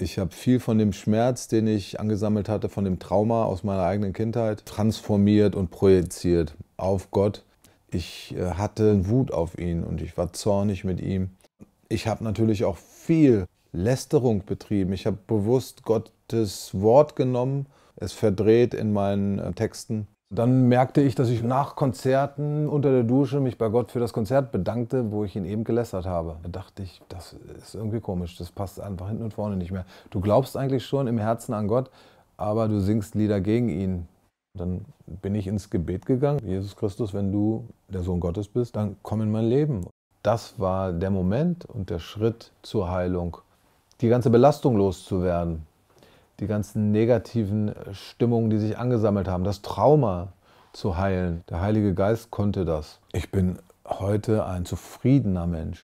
Ich habe viel von dem Schmerz, den ich angesammelt hatte, von dem Trauma aus meiner eigenen Kindheit, transformiert und projiziert auf Gott. Ich äh, hatte Wut auf ihn und ich war zornig mit ihm. Ich habe natürlich auch viel Lästerung betrieben. Ich habe bewusst Gottes Wort genommen, es verdreht in meinen äh, Texten dann merkte ich, dass ich nach Konzerten unter der Dusche mich bei Gott für das Konzert bedankte, wo ich ihn eben gelästert habe. Da dachte ich, das ist irgendwie komisch, das passt einfach hinten und vorne nicht mehr. Du glaubst eigentlich schon im Herzen an Gott, aber du singst Lieder gegen ihn. Dann bin ich ins Gebet gegangen. Jesus Christus, wenn du der Sohn Gottes bist, dann komm in mein Leben. Das war der Moment und der Schritt zur Heilung, die ganze Belastung loszuwerden die ganzen negativen äh, Stimmungen, die sich angesammelt haben, das Trauma zu heilen. Der Heilige Geist konnte das. Ich bin heute ein zufriedener Mensch.